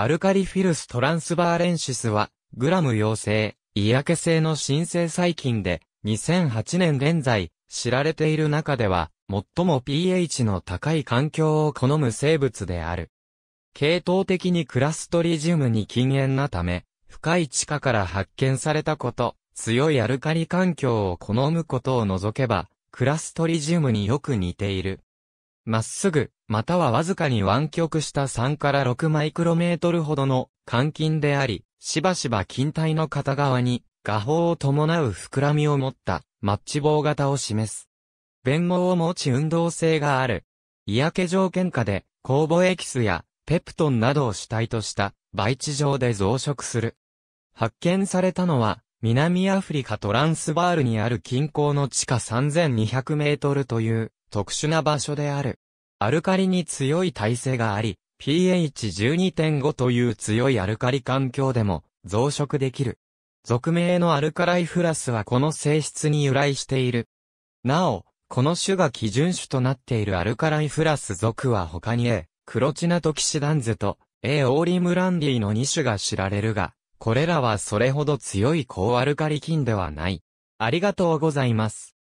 アルカリフィルストランスバーレンシスは、グラム陽性、嫌気性の新生細菌で、2008年現在、知られている中では、最も pH の高い環境を好む生物である。系統的にクラストリジウムに禁煙なため、深い地下から発見されたこと、強いアルカリ環境を好むことを除けば、クラストリジウムによく似ている。まっすぐ、またはわずかに湾曲した3から6マイクロメートルほどの換金であり、しばしば近体の片側に、画法を伴う膨らみを持ったマッチ棒型を示す。弁毛を持ち運動性がある。嫌気条件下で、酵母エキスやペプトンなどを主体とした培地上で増殖する。発見されたのは、南アフリカトランスバールにある近郊の地下3200メートルという特殊な場所である。アルカリに強い耐性があり、pH12.5 という強いアルカリ環境でも増殖できる。俗名のアルカライフラスはこの性質に由来している。なお、この種が基準種となっているアルカライフラス属は他に A、クロチナトキシダンズと A オーリムランディの2種が知られるが、これらはそれほど強い高アルカリ菌ではない。ありがとうございます。